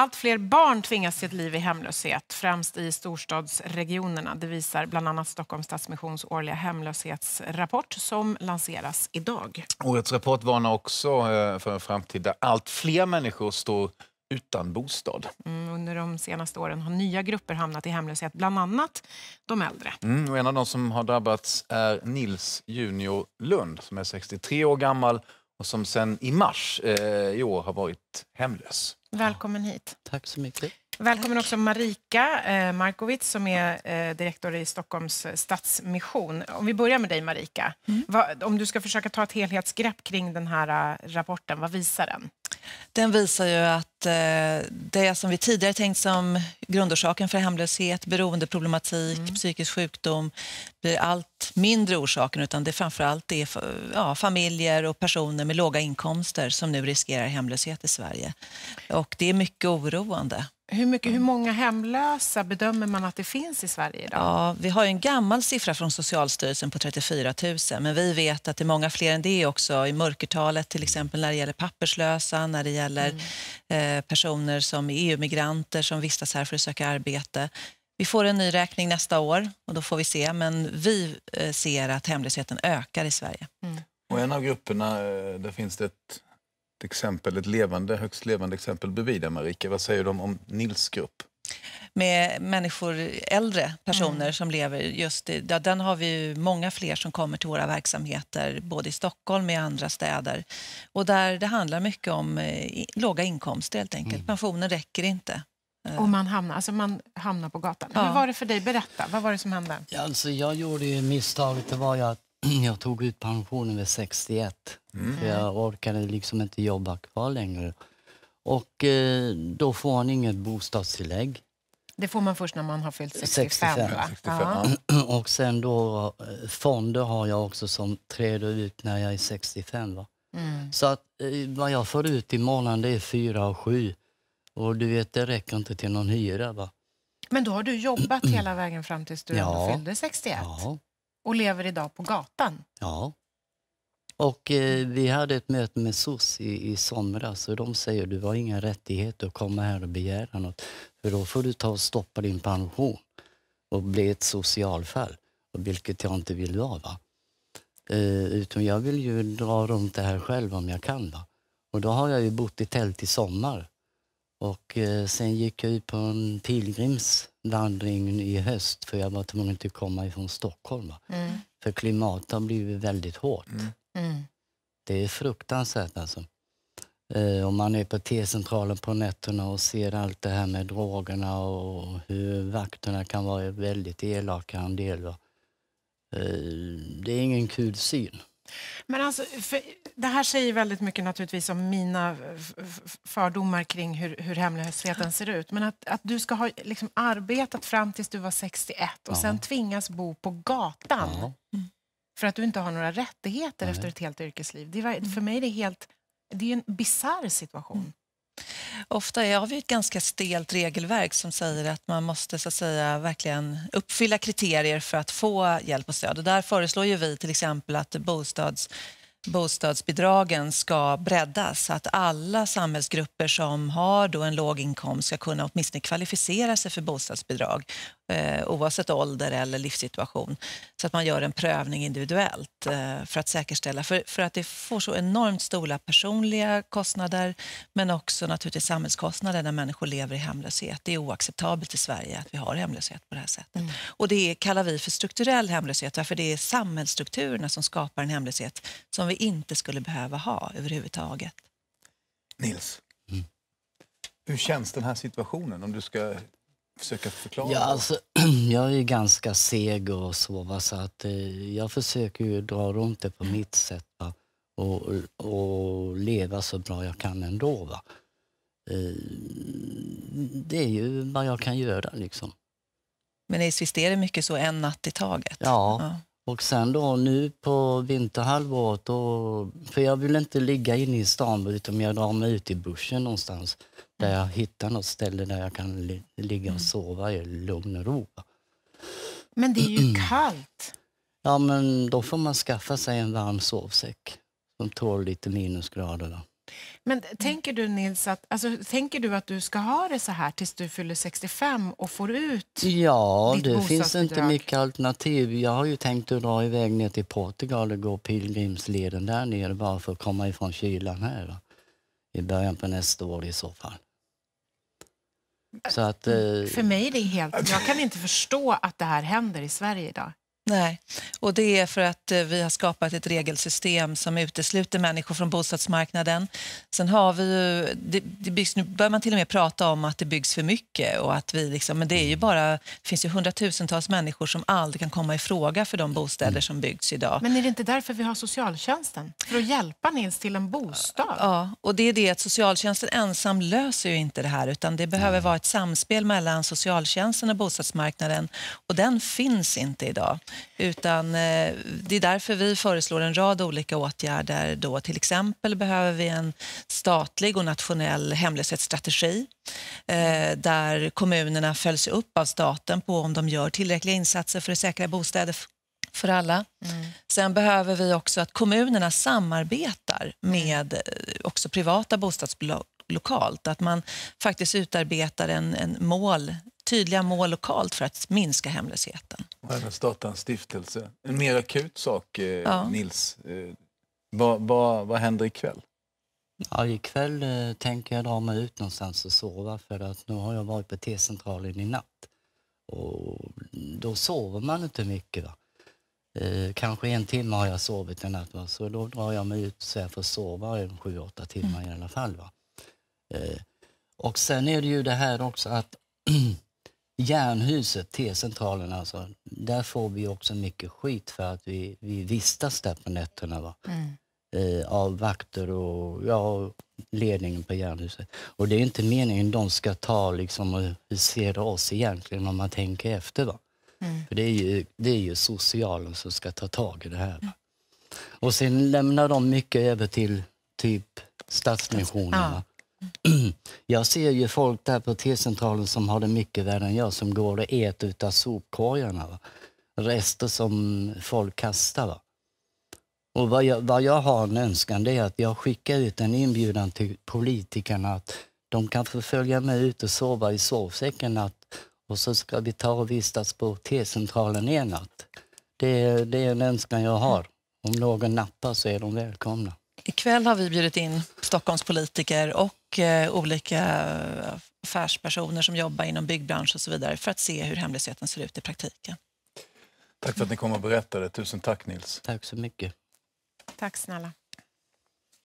Allt fler barn tvingas till ett liv i hemlöshet, främst i storstadsregionerna. Det visar bland annat Stockholms Stadsmissions årliga hemlöshetsrapport som lanseras idag. Årets rapport varnar också eh, för en framtid där allt fler människor står utan bostad. Mm, under de senaste åren har nya grupper hamnat i hemlöshet, bland annat de äldre. Mm, och en av de som har drabbats är Nils Junior Lund som är 63 år gammal och som sedan i mars eh, i år har varit hemlös. Välkommen hit. Tack så mycket. Välkommen också Marika eh, Markovic som är eh, direktör i Stockholms Stadsmission. Om vi börjar med dig Marika, mm. Va, om du ska försöka ta ett helhetsgrepp kring den här eh, rapporten, vad visar den? den visar ju att eh, det som vi tidigare tänkt som grundorsaken för hemlöshet, beroendeproblematik, mm. psykisk sjukdom blir allt mindre orsaken utan det är framförallt är, ja, familjer och personer med låga inkomster som nu riskerar hemlöshet i Sverige. Och det är mycket oroande. Hur, mycket, hur många hemlösa bedömer man att det finns i Sverige idag? Ja, vi har en gammal siffra från Socialstyrelsen på 34 000 men vi vet att det är många fler än det också i mörkertalet till exempel när det gäller papperslösa, när det gäller mm. eh, personer som är EU-migranter som vistas här för att söka arbete. Vi får en ny räkning nästa år och då får vi se men vi eh, ser att hemlösheten ökar i Sverige. Mm. Och en av grupperna, eh, där finns det ett ett exempel, ett levande, högst levande exempel bredvid dig, Marika. Vad säger de om Nils grupp? med människor, äldre personer mm. som lever just i, ja, den har vi många fler som kommer till våra verksamheter både i Stockholm och i andra städer. Och där det handlar mycket om eh, låga inkomster helt enkelt. Mm. Pensionen räcker inte. Eh. Och man hamnar, alltså man hamnar på gatan. Ja. Hur var det för dig? Berätta, vad var det som hände? Ja, alltså jag gjorde ju misstaget, det var ju att jag tog ut pensionen vid 61. Mm. För jag orkade liksom inte jobba kvar längre. Och eh, då får man inget bostadstillägg. Det får man först när man har fyllt 65. 65. 65. Och sen då, eh, fonder har jag också som träder ut när jag är 65. Va? Mm. Så att, eh, vad jag får ut i månaden det är 4 och 7. Och du vet, det räcker inte till någon hyra. Va? Men då har du jobbat hela vägen fram tills du ja. fyllde 61? Ja och lever idag på gatan. Ja. Och eh, vi hade ett möte med SOS i, i somras och de säger du har inga rättigheter att komma här och begära något. För då får du ta och stoppa din pension och bli ett socialfall, vilket jag inte vill vara. Va? Eh, utan jag vill ju dra runt det här själv om jag kan. Va? Och då har jag ju bott i tält i sommar. Och eh, sen gick jag ut på en pilgrims vandringen i höst för jag var tvungen att komma ifrån Stockholm. Mm. För klimatet har blivit väldigt hårt. Mm. mm. Det är fruktansvärt alltså. Eh, om man är på T-centralen på nätterna och ser allt det här med drogerna och hur vakterna kan vara väldigt elaka en del. Eh, det är ingen kul syn. Men alltså, det här säger väldigt mycket naturligtvis om mina fördomar kring hur, hur hemlösheten ser ut. Men att, att du ska ha liksom arbetat fram tills du var 61 och ja. sen tvingas bo på gatan ja. för att du inte har några rättigheter Nej. efter ett helt yrkesliv. Det var, mm. för mig är det helt... Det är en bisarr situation. Ofta har vi ett ganska stelt regelverk som säger att man måste så att säga, verkligen uppfylla kriterier för att få hjälp och stöd. Och där föreslår ju vi till exempel att bostads bostadsbidragen ska breddas så att alla samhällsgrupper som har då en låg inkomst ska kunna åtminstone kvalificera sig för bostadsbidrag eh, oavsett ålder eller livssituation. Så att man gör en prövning individuellt eh, för att säkerställa. För, för att det får så enormt stora personliga kostnader men också naturligtvis samhällskostnader när människor lever i hemlöshet. Det är oacceptabelt i Sverige att vi har hemlöshet på det här sättet. Mm. Och det kallar vi för strukturell hemlöshet därför det är samhällsstrukturerna som skapar en hemlöshet som vi inte skulle behöva ha överhuvudtaget. Nils, mm. hur känns den här situationen om du ska försöka förklara? Ja, alltså, jag är ganska seg och så, så att, eh, jag försöker dra runt det på mitt sätt va, och, och leva så bra jag kan ändå. Va. Eh, det är ju vad jag kan göra. liksom. Men visst är det mycket så en natt i taget? Ja. ja. Och sen då nu på vinterhalvåret, då, för jag vill inte ligga inne i stan utan jag drar mig ut i bushen någonstans där jag hittar något ställe där jag kan li ligga och sova i lugn och ro. Men det är ju mm. kallt. Ja, men då får man skaffa sig en varm sovsäck som tål lite minusgrader. Men mm. tänker du Nils, att, alltså, tänker du att du ska ha det så här tills du fyller 65 och får ut Ja, det finns inte mycket alternativ. Jag har ju tänkt att dra iväg ner till Portugal och gå pilgrimsleden där nere bara för att komma ifrån kylan här va? i början på nästa år i så fall. Så att, mm. eh, För mig är det helt... Jag kan inte förstå att det här händer i Sverige idag. Nej, och det är för att eh, vi har skapat ett regelsystem som utesluter människor från bostadsmarknaden. Sen har vi ju, det, det byggs, nu börjar man till och med prata om att det byggs för mycket och att vi liksom, men det är ju mm. bara, det finns ju hundratusentals människor som aldrig kan komma i fråga för de bostäder mm. som byggs idag. Men är det inte därför vi har socialtjänsten? För att hjälpa Nils till en bostad? Ja, och det är det att socialtjänsten ensam löser ju inte det här utan det behöver mm. vara ett samspel mellan socialtjänsten och bostadsmarknaden och den finns inte idag. Utan eh, det är därför vi föreslår en rad olika åtgärder. Då. Till exempel behöver vi en statlig och nationell hemlöshetsstrategi eh, där kommunerna följs upp av staten på om de gör tillräckliga insatser för att säkra bostäder för alla. Mm. Sen behöver vi också att kommunerna samarbetar mm. med eh, också privata bostadsbolag lokalt. Att man faktiskt utarbetar en, en mål tydliga mål lokalt för att minska hemlösheten. Statens stiftelse. En mer akut sak, eh, ja. Nils. Eh, vad, vad, vad händer ikväll? Ja, ikväll eh, tänker jag dra mig ut någonstans och sova för att nu har jag varit på T-centralen i natt. Och då sover man inte mycket. Va? Eh, kanske en timme har jag sovit en natt, va? så då drar jag mig ut så jag får sova en sju, åtta timmar mm. i alla fall. Va? Eh, och sen är det ju det här också att Järnhuset, T-centralen alltså, där får vi också mycket skit för att vi, vi vistas där på nätterna. Va? Mm. Eh, av vakter och ja, ledningen på Järnhuset. Och det är inte meningen de ska ta liksom, och visera oss egentligen om man tänker efter. Va? Mm. För det är, ju, det är ju socialen som ska ta tag i det här. Mm. Och sen lämnar de mycket över till typ Stadsmissionen. Ja. Jag ser ju folk där på T-centralen som har det mycket värre än jag som går och äter av sopkorgarna. Va? Rester som folk kastar. Va? Och vad jag, vad jag har en önskan det är att jag skickar ut en inbjudan till politikerna att de kan få följa med ut och sova i sovsäcken natt och så ska vi ta och vistas på T-centralen en natt. Det, det är en önskan jag har. Om någon nappar så är de välkomna. Ikväll har vi bjudit in Stockholmspolitiker och eh, olika eh, affärspersoner som jobbar inom byggbranschen och så vidare för att se hur hemlösheten ser ut i praktiken. Tack för att ni kom och berättade. Tusen tack Nils. Tack så mycket. Tack snälla.